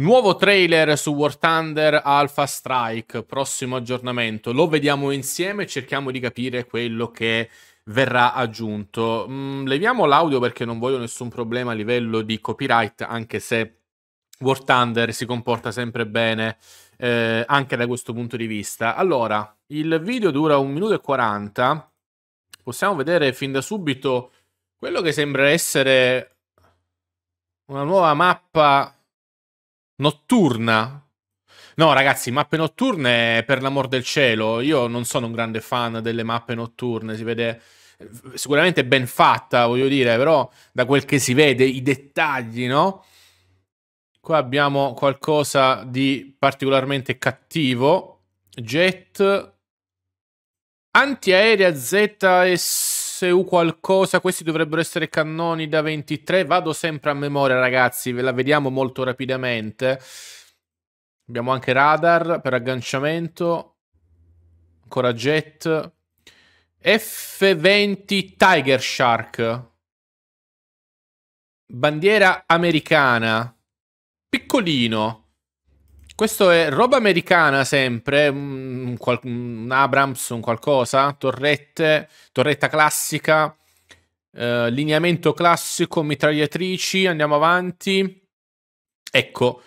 Nuovo trailer su War Thunder Alpha Strike, prossimo aggiornamento. Lo vediamo insieme e cerchiamo di capire quello che verrà aggiunto. Mm, leviamo l'audio perché non voglio nessun problema a livello di copyright, anche se War Thunder si comporta sempre bene eh, anche da questo punto di vista. Allora, il video dura 1 minuto e 40. Possiamo vedere fin da subito quello che sembra essere una nuova mappa notturna. No, ragazzi, mappe notturne, per l'amor del cielo, io non sono un grande fan delle mappe notturne, si vede sicuramente ben fatta, voglio dire, però da quel che si vede, i dettagli, no? Qua abbiamo qualcosa di particolarmente cattivo. Jet antiaerea ZS SU qualcosa, questi dovrebbero essere cannoni da 23, vado sempre a memoria ragazzi, ve la vediamo molto rapidamente. Abbiamo anche radar per agganciamento, ancora jet, F-20 Tiger Shark, bandiera americana, piccolino, questo è roba americana sempre, un, un Abrams, un qualcosa, torrette, torretta classica, eh, lineamento classico, mitragliatrici, andiamo avanti. Ecco,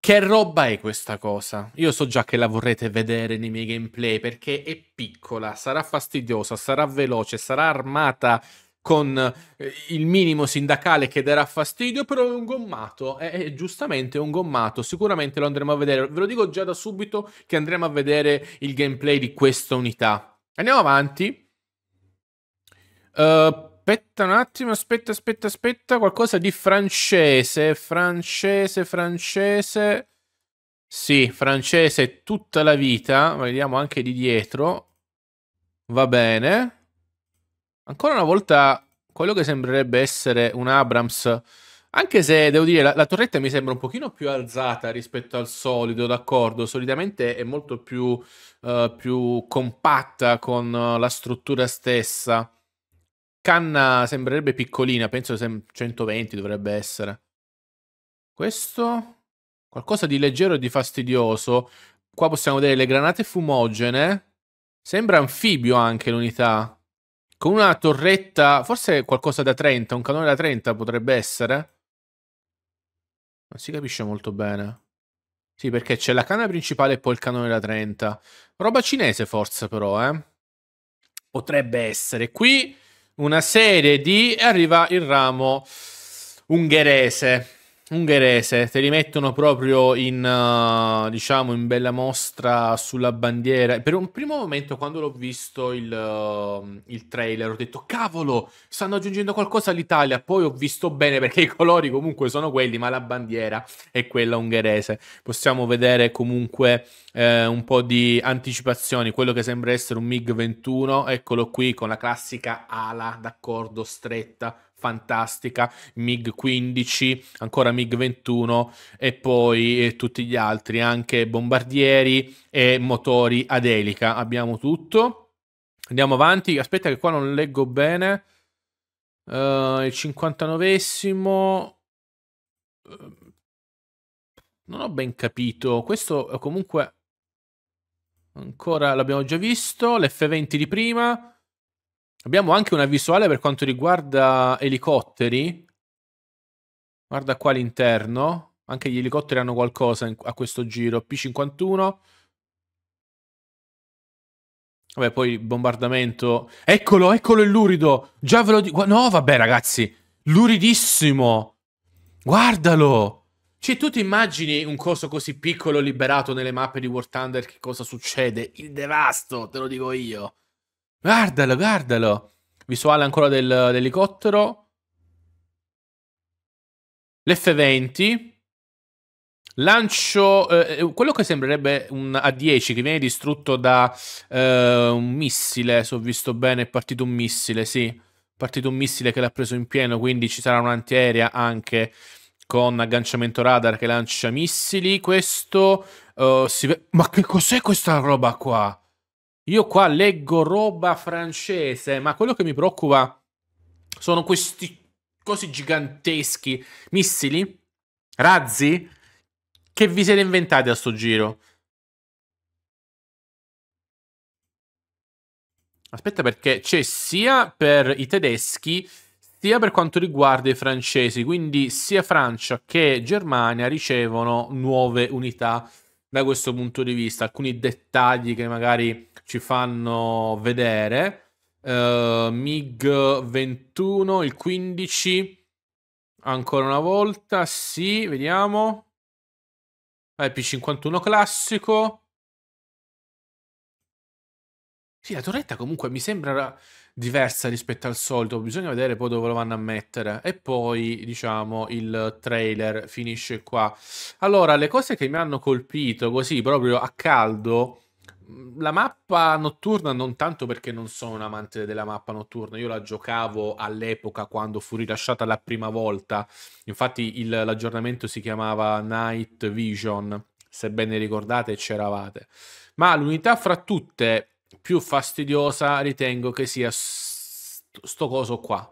che roba è questa cosa? Io so già che la vorrete vedere nei miei gameplay perché è piccola, sarà fastidiosa, sarà veloce, sarà armata con eh, il minimo sindacale che darà fastidio, però è un gommato, è, è, giustamente un gommato, sicuramente lo andremo a vedere, ve lo dico già da subito che andremo a vedere il gameplay di questa unità. Andiamo avanti. Uh, aspetta un attimo, aspetta, aspetta, aspetta, qualcosa di francese, francese, francese. Sì, francese tutta la vita, vediamo anche di dietro. Va bene. Ancora una volta quello che sembrerebbe essere un Abrams, anche se devo dire la, la torretta mi sembra un pochino più alzata rispetto al solito, d'accordo, solitamente è molto più, uh, più compatta con eh, la struttura stessa. Canna sembrerebbe piccolina, penso che 120 dovrebbe essere. Questo? Qualcosa di leggero e di fastidioso. Qua possiamo vedere le granate fumogene. Sembra anfibio anche l'unità con una torretta, forse qualcosa da 30, un canone da 30 potrebbe essere. Non si capisce molto bene. Sì, perché c'è la canna principale e poi il canone da 30. Roba cinese forse però, eh. Potrebbe essere. Qui una serie di... e arriva il ramo ungherese ungherese, te li mettono proprio in, eh, diciamo, in bella mostra sulla bandiera. Per un primo momento, quando l'ho visto il, eh, il, trailer, ho detto, cavolo, stanno aggiungendo qualcosa all'Italia. Poi ho visto bene perché i colori comunque sono quelli, ma la bandiera è quella ungherese. Possiamo vedere comunque eh, un po' di anticipazioni, quello che sembra essere un MiG-21, eccolo qui con la classica ala, d'accordo, stretta, fantastica, MiG 15, ancora MiG 21 e poi eh, tutti gli altri, anche bombardieri e motori ad elica. Abbiamo tutto. Andiamo avanti, aspetta che qua non leggo bene. Uh, il 59esimo eh, non ho ben capito. Questo comunque ancora l'abbiamo già visto, l'F20 di prima Abbiamo anche una visuale per quanto riguarda elicotteri. Guarda qua l'interno. Anche gli elicotteri hanno qualcosa in, a questo giro. P51. Vabbè, poi bombardamento. Eccolo, eccolo il lurido. Già ve lo dico. No, vabbè, ragazzi. Luridissimo. Guardalo. Cioè, tu ti immagini un coso così piccolo liberato nelle mappe di War Thunder? Che cosa succede? Il devasto, te lo dico io. Guardalo, guardalo. Visuale ancora dell'elicottero. L'F-20. Lancio eh, eh, quello che sembrerebbe un A10 che viene distrutto da eh, un missile. Se ho visto bene, è partito un missile. Sì, è partito un missile che l'ha preso in pieno. Quindi ci sarà un'antiaerea anche con agganciamento radar che lancia missili. Questo uh, si vede. Ma che cos'è questa roba qua? Io qua leggo roba francese, ma quello che mi preoccupa sono questi cosi giganteschi, missili, razzi, che vi siete inventati a sto giro. Aspetta perché c'è sia per i tedeschi sia per quanto riguarda i francesi, quindi sia Francia che Germania ricevono nuove unità da questo punto di vista, alcuni dettagli che magari ci fanno vedere. Uh, MiG 21, il 15, ancora una volta, sì, vediamo. Eh, P51 classico. Sì, la torretta comunque mi sembra diversa rispetto al solito, bisogna vedere poi dove lo vanno a mettere. E poi, diciamo, il trailer finisce qua. Allora, le cose che mi hanno colpito così proprio a caldo la mappa notturna non tanto perché non sono un amante della mappa notturna, io la giocavo all'epoca quando fu rilasciata la prima volta, infatti il, l'aggiornamento si chiamava Night Vision, se ben ne ricordate c'eravate, ma l'unità fra tutte più fastidiosa ritengo che sia sto coso qua.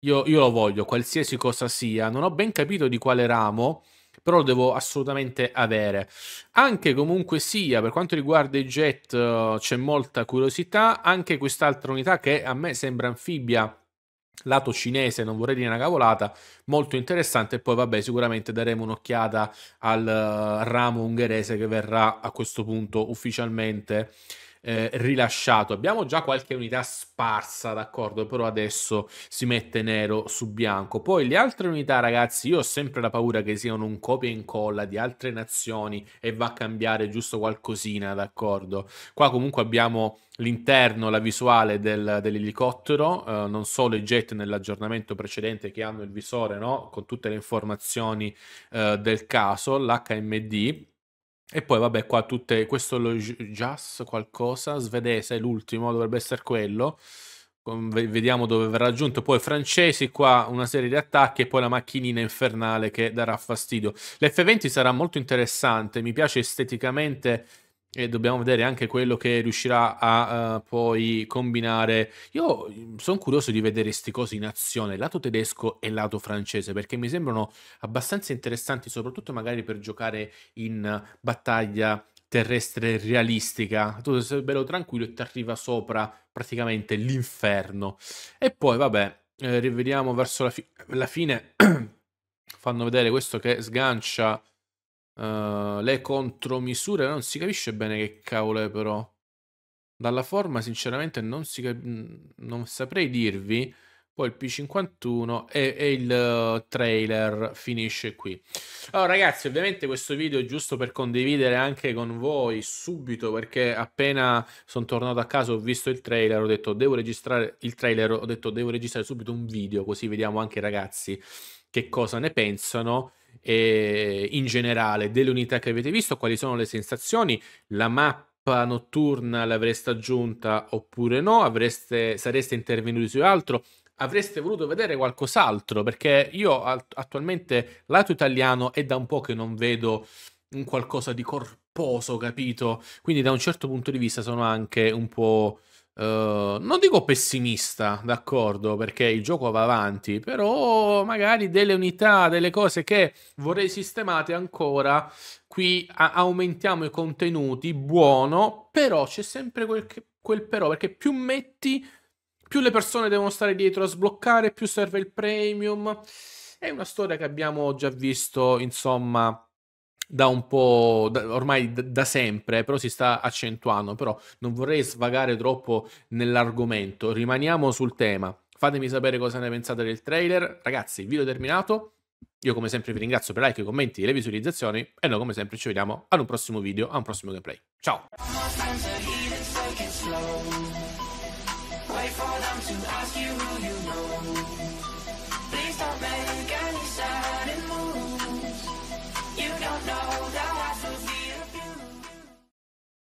Io, io, lo voglio, qualsiasi cosa sia. Non ho ben capito di quale ramo, però lo devo assolutamente avere. Anche comunque sia, per quanto riguarda i jet eh, c'è molta curiosità. Anche quest'altra unità che a me sembra anfibia, lato cinese, non vorrei dire una cavolata, molto interessante. E poi vabbè, sicuramente daremo un'occhiata al eh, ramo ungherese che verrà a questo punto ufficialmente eh, rilasciato. Abbiamo già qualche unità sparsa, d'accordo, però adesso si mette nero su bianco. Poi le altre unità, ragazzi, io ho sempre la paura che siano un copia e incolla di altre nazioni e va a cambiare giusto qualcosina, d'accordo. Qua comunque abbiamo l'interno, la visuale del, dell'elicottero, eh, non solo i jet nell'aggiornamento precedente che hanno il visore, no? con tutte le informazioni eh, del caso, l'HMD e poi, vabbè, qua tutte. Questo lo Jazz qualcosa svedese, l'ultimo dovrebbe essere quello. Vediamo dove verrà aggiunto. Poi francesi, qua una serie di attacchi e poi la macchinina infernale che darà fastidio. L'F20 sarà molto interessante. Mi piace esteticamente e dobbiamo vedere anche quello che riuscirà a uh, poi combinare. Io mm, sono curioso di vedere queste cose in azione, lato tedesco e lato francese, perché mi sembrano abbastanza interessanti, soprattutto magari per giocare in battaglia terrestre realistica. Tu sei bello tranquillo e ti arriva sopra praticamente l'inferno. E poi, vabbè, eh, rivediamo verso la, fi- la fine. Fanno vedere questo che sgancia Uh, le contromisure non si capisce bene che cavolo è però. Dalla forma sinceramente non, si cap- non saprei dirvi. Poi il P51 e, e il eh, trailer finisce qui. Allora ragazzi, ovviamente questo video è giusto per condividere anche con voi subito perché appena sono tornato a casa ho visto il trailer, ho detto devo registrare il trailer, ho detto devo registrare subito un video così vediamo anche i ragazzi che cosa ne pensano e in generale delle unità che avete visto, quali sono le sensazioni, la mappa notturna l'avreste aggiunta oppure no, avreste, sareste intervenuti su altro, avreste voluto vedere qualcos'altro, perché io attualmente lato italiano è da un po' che non vedo un qualcosa di corposo, capito? Quindi da un certo punto di vista sono anche un po' Uhm, non dico pessimista, d'accordo, perché il gioco va avanti, però magari delle unità, delle cose che vorrei sistemate ancora, qui aumentiamo i contenuti, buono, però c'è sempre quel, che, quel però, perché più metti, più le persone devono stare dietro a sbloccare, più serve il premium. È una storia che abbiamo già visto, insomma, da un po' da, ormai da, da, sempre, eh, però si sta accentuando, però non vorrei svagare troppo nell'argomento, rimaniamo sul tema. Fatemi sapere cosa ne pensate del trailer. Ragazzi, video terminato. Io come sempre vi ringrazio per like, i commenti e le visualizzazioni e noi come sempre ci vediamo ad un prossimo video, a un prossimo gameplay. Ciao!